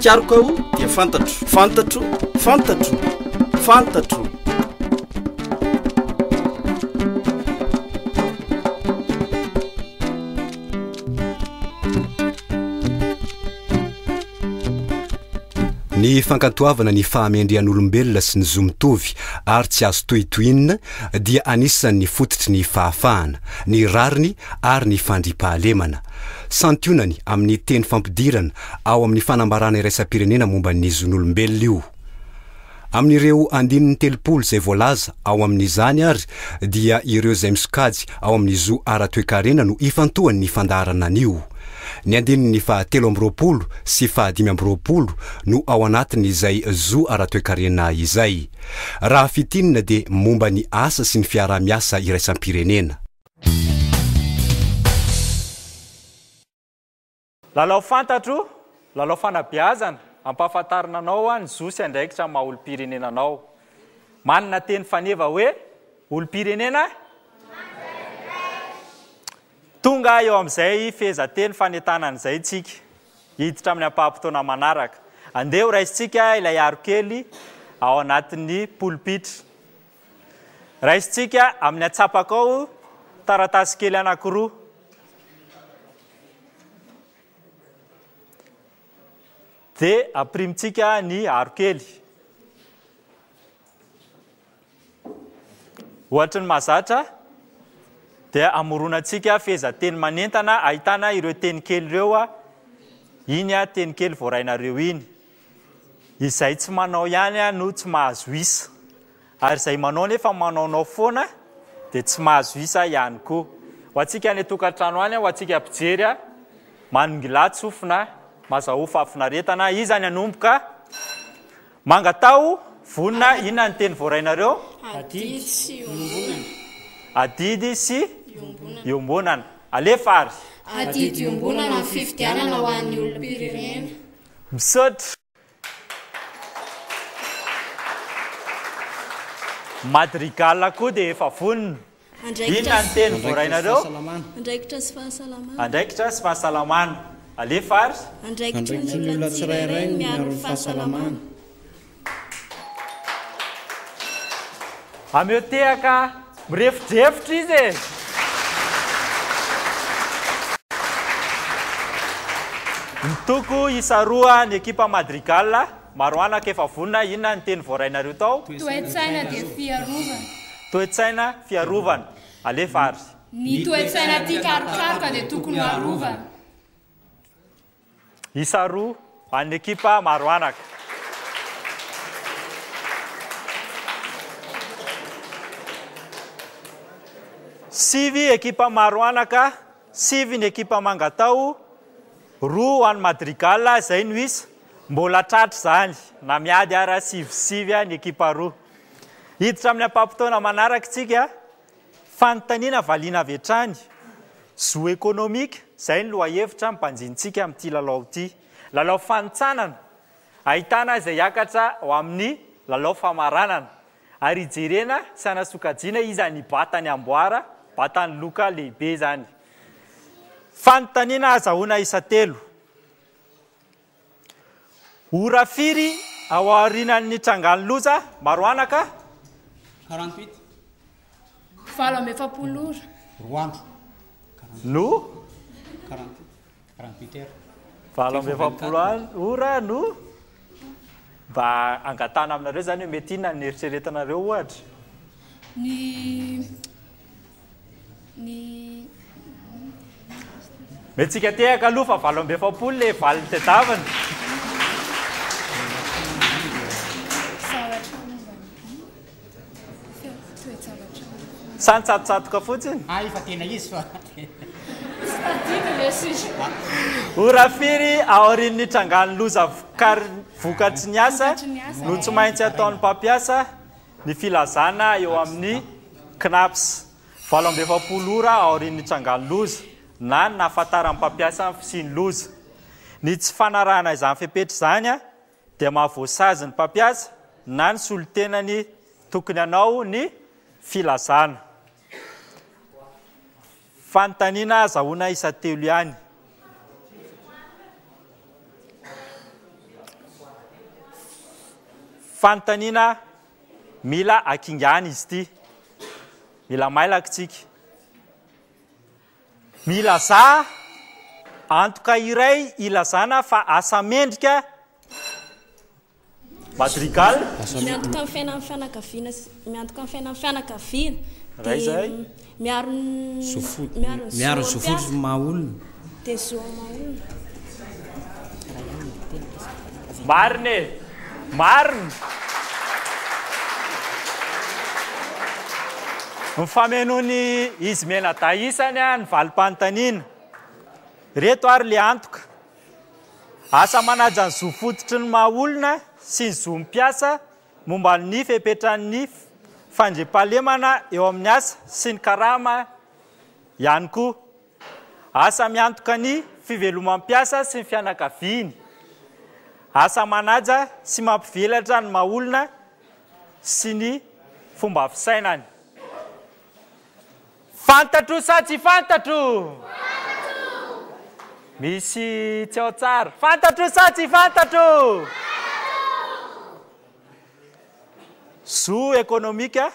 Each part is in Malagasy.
karok aho dia fantatro fantatro fantatro fantatro ny fankantoavana ny fahamendrehan'olombelona sy ny zomontovy ary tsy azo toytoinina dia anisany'ny fototry ny fahafahana ny rariny ary ny fandria-pahalemana sanytionany amin'ny teny fampidirana ao amin'ny fanambarana iraisam-pirenena momba ny zoanyolombelona io amin'ireo andinin'ny telopolo izay voalaza ao amin'nyizany ary dia ireo izay misokajy ao amin'ny zoa ara-toe-karena no ifantohany ny fandarana anyio ny andini ny fahatelo ambyroapolo sy fahadimy ambyroapolo no ao anatin' izay zoa ara-toekarena izay raha fitinina dia momba ny asa sy ny fiaraha-miasa iraisanm-pirenena lalao fantatro lala fanabiazana ampahafantarinanaoa ny zosy andraikitramaha olopirenenanao manana teny faneva hoe olopirenena tonga eo am'izay fehzateny fanetnanzay tsika iditra amin'ny ampahamptoanamanaraka andeho raistsika ilay arokely ao anatin'ny polipitra raisitsika amin'ny atsapakao taratasykely anakiroa de aprimytsika ny arokely ohatny mazatra di amorona atsika fehzateny manentana ahitana ireo teny kely reo a iny ateny kely oaaiaeo in aytsy anao ihanya no tsahazi ary zay manao nefa manaonao foana de tsy mahazo isa ihany koa ho atsika ny tokatrano any a o atsika mpijery a manogilatsofina mazahoafa afinaretana iz any anomboka mangatao vonina inona ny teny voarainareo adidy sy iombonana alef aryboa misotr madrigal koa di efa vonina inona ny teny voarainareoandraikitra sy fahasalamana thaohka mirefidrefitra ize ny toko isaroa ny ekipa madrigal maroanaka efa vonina inona ny teny voarainareo taotoetsaina fiarovana alefart isaroa anyekipa maroanaka sivy ekipa maroanaka sivy ny ekipa mangatao roa an madrigala zay noisa mbola tratra zany na miady ara sivysivy a ny ekipa roa hiditra amin'ny ampampotona manaraky tsika fanontaniana valiana aveatrany zo ekônômika zay ny lohaevitra mpanjintsika ami'ty lalaty lala fantsanana ahitana zay akatsa o amin'ny lala famaranana ary jerena sanasokajiana izany batany amboara batany loka lehibe zanynainntangaoza no valo abfapoo a o ra no mba angatana aminareo zany hoe mety inona neritreretanareo ohatra n metsika tehaka aloha fa valo ambefapol le valin'ny tdavanysanytook fotsiny iyarinntangnloz karvokatry ny as no tsy maintsy ataon'ny pampiasa ny filazana eo amin'ny knapso annan lz na n aftnpapia siny oz ny tsy fnna izyfepetra zanya di mahavosaz ny pampiasa na ny solotenany tokony anao ny filazana fanotaniana zahoina isa telo ihany fanotanina mila akingany izy ity mila mailakitsika mila zah antoka iray ilazana fa asamendrika madrigalmatokaainanavinamiantoka m fiaina my fianakaviana ayzay mao miaron zoafototryny maha olona mariny e mariny ny famenony izy mena daisany a ny valim-panntanina reto ary le antoka asa manaja ny zofototry ny maha olona sy ny zo mipiasa momba ny nify epetrany nify fandjem-pahalemana eo amin'ny asa sy ny karama ihany koa asa miantoka ny fivelomampiasa sy ny fianakaviny asa manaja sy mampivelatra ny maholona sy ny fomba fisainany fantatro satsy fantatro misy tsy ahotsara fantatro satsy fantatro zoo ekônomika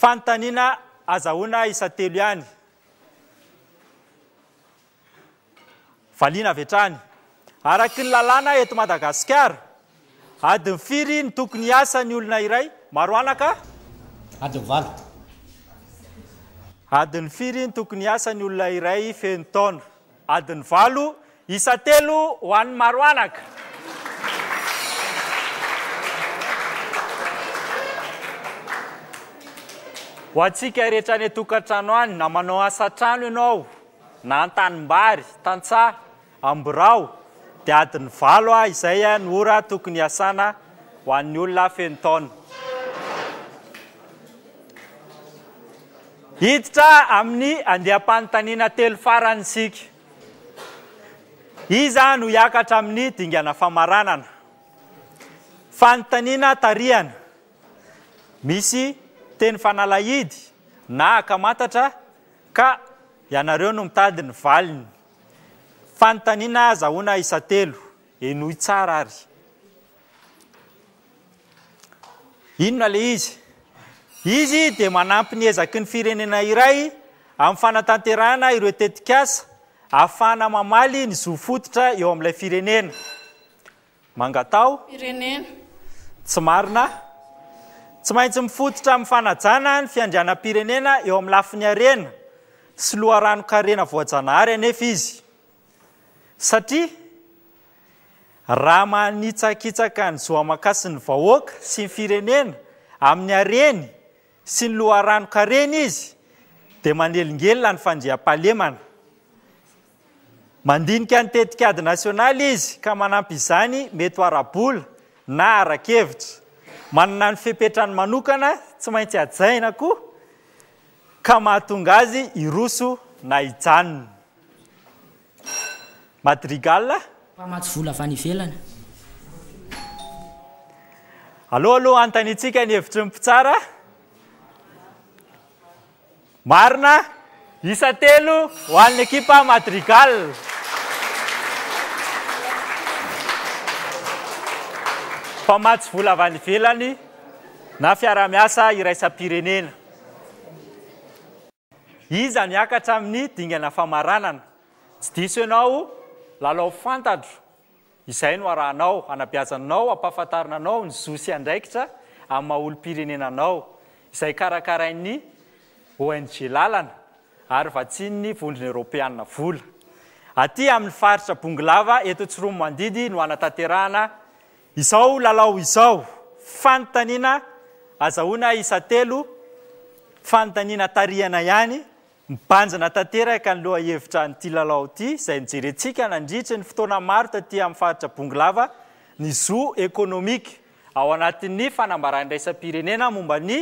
fantaniana azahoana isan telo ihany valiana avetrany araky ny lalàna eto madagasikara adiny firy ny tokony asany olona iray maro anaka adiny valo adiny firy ny tokony asany olona iray fentaone adiny valo isa telo ho an'ny maro anaka ho antsika rehetra any tokantrano any na manao asatrano ianao na an-tanimbary tantsa amborao di adiny valo a izay a nyora tokony hasana ho an'ny olona fenotaona hiditra amin'ny andehampanontaniana telo farany sika iza no iakatra amin'ny dingana famaranana fanontaniana tarihana misy teny fanalahidy nahaka matatra ka ianareo no mitadiny valiny fanontaniana azahoana isa telo enoi tsara ary inona le izy izy di manampy ny ezaky ny firenena iray amin'ny fanatanterana ireo tetik asa ahafahna mamaly ny zoofototra eo amin'ilay firenena mangataoiee tsy marina tsy maintsy mifototra aminny fanajana ny fiandriana-pirenena eo amin'ny lafiny arena sy loharanokarena oajanahary aei ia raha manitsakitsaka ny zoamakasy ny vahoaka sy ny firenena amin'ny areny sy ny loharano karena izyny mety harabola na arakevitra manana ny fipetrany manokana tsy maintsy ajainakoa ka mahatonga azy iroso na ijanona madrigala famatso vola avanyvelana allohaaloha antany antsika ny hevitry ny mpitsara marina isa telo ho anin'nyekipa madrigal fa matsy vola avanyvelany na fiaramiasa iraisapirenena iza nyakatra amin'ny dingana faaanana tsy diso anao lalao fantao izay noaanao aaiazaanao ampafantainanao nyzosyandraikita aymaolopirenenanao izay karakarain'ny ong alna ary va tsyn ny vondrinyeropéa vola aty amin'ny faritra bonglava etotsy rommandidy no anataterahana izao lalao izao fantanina azahona isa telo fantanina tihana ihany mibanjana taterakaalohaevitra nty lalao ty zay njerentsika nandritra ny fotoanamaro taty ami'nyfahritrabonglava ny zo eônômika ao anat'ny fanabarandraisampirenena momba ny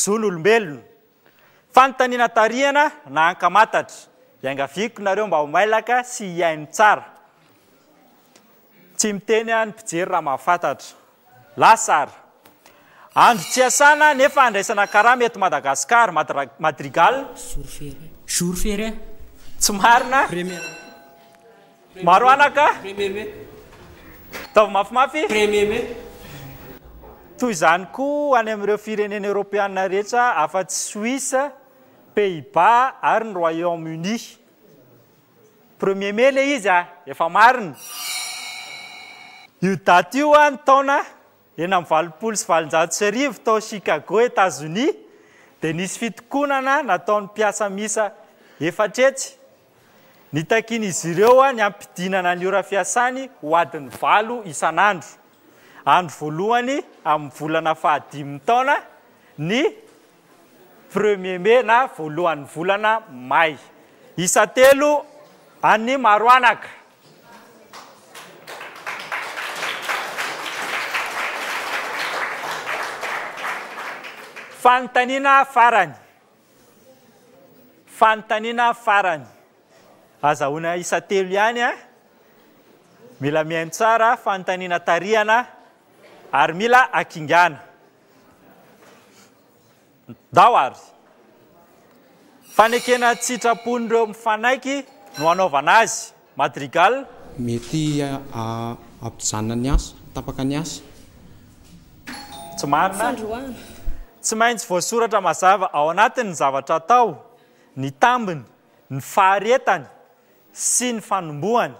zo nyolombelonafntninhnaktra iangaiko nareo mba malaka sy iain'ny tsara tsy miteny any mpijery raha mahafantatra lahy sara andro tsy asana nefa andraisanakaraha mety madagasicara dmadrigal jorfer tsy marina maro anaka ataova mafimafyem toy izany koa any am'ireo firenen' eropéana rehetra afa-tsy suisse pays-bas ary ny royaume-uni premier ma le izy a efa marina io dat io a ny taona ena my valopolo sy valinjatosy arivo tao chicago etazonis de nisy fitokonana nataon'ny piasa misa efatretsy nytakin'izy ireo a ny ampidinana nyora fiasany hoadin'ny valo isan'andro andro voalohany amin'ny volana fahadimi'ny taona ny premier ma na voalohanyy volana may isa telo an'ny maroanaka annanfanontaniana farany azahoana isa telo ihany a ah. mila miaino tsara fanontanina tarihana ary mila akingana daary fanekena tsitrapon'ireo mifanaiky no anaovana azy madrigal mety ah, ampitizana ny asa tafaka ny asa tsomarina tsy maintsy voasoratra mazava ao anatiny ny zavatra atao ny tambiny ny faharetany sy ny fanombohany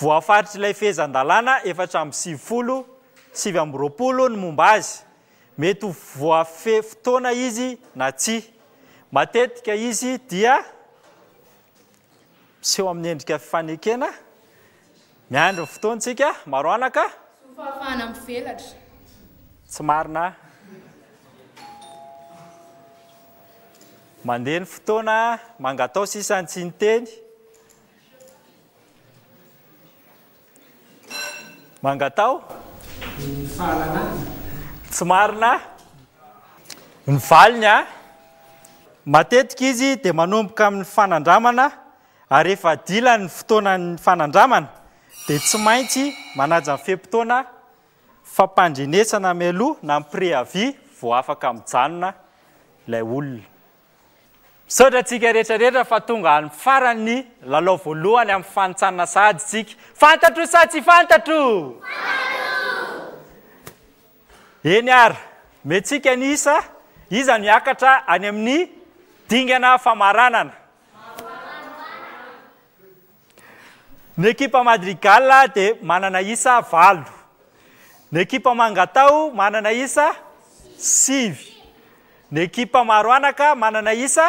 voafaritry ilay fehzan-dalàna efatra amsivyfolo sivy amroapolo ny momba azy mety ho voafe fotoana izy na tsy matetika izy dia mseho amin'ny endrika fifanekena miandron fotoantsika maroanaka tsy marina mandeha ny fotoanamangatao sntsy ny tenyagainyainya ah. mateika izy di manomboka amin'ny fanandramana ary efadilanny fotoanany fanandramana de tsy maintsy manaja fempotoana fampandrenesana amaloha na pré avi vao afaka amnyjanona lay olona sotra tsika rehetrarehetra fa tonga nfarany lal voalohany ami'ny fantsana sady tsika fantatro saytsyfantatro eny ara metsika ny isa iza noiakatra any amin'ny dingana famaanana ny ekipa madrigal de manana isa valo ny ekipa mangatao manana isa sivy ny ekipa maroanaka manana isa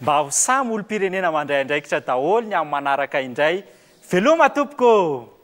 mba ho samy olompirenena mandrayndraikitra daholo ny ami'y manaraka indray veloha matompoko